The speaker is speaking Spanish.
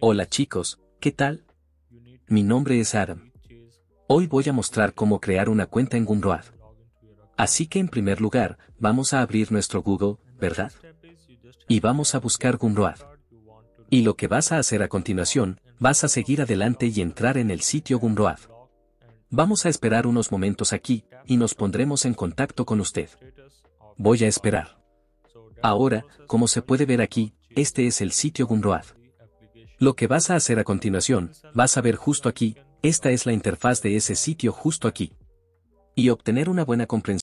Hola chicos, ¿qué tal? Mi nombre es Adam. Hoy voy a mostrar cómo crear una cuenta en Gumroad. Así que en primer lugar, vamos a abrir nuestro Google, ¿verdad? Y vamos a buscar Gumroad. Y lo que vas a hacer a continuación, vas a seguir adelante y entrar en el sitio Gumroad. Vamos a esperar unos momentos aquí, y nos pondremos en contacto con usted. Voy a esperar. Ahora, como se puede ver aquí, este es el sitio Gumroad. Lo que vas a hacer a continuación, vas a ver justo aquí, esta es la interfaz de ese sitio justo aquí. Y obtener una buena comprensión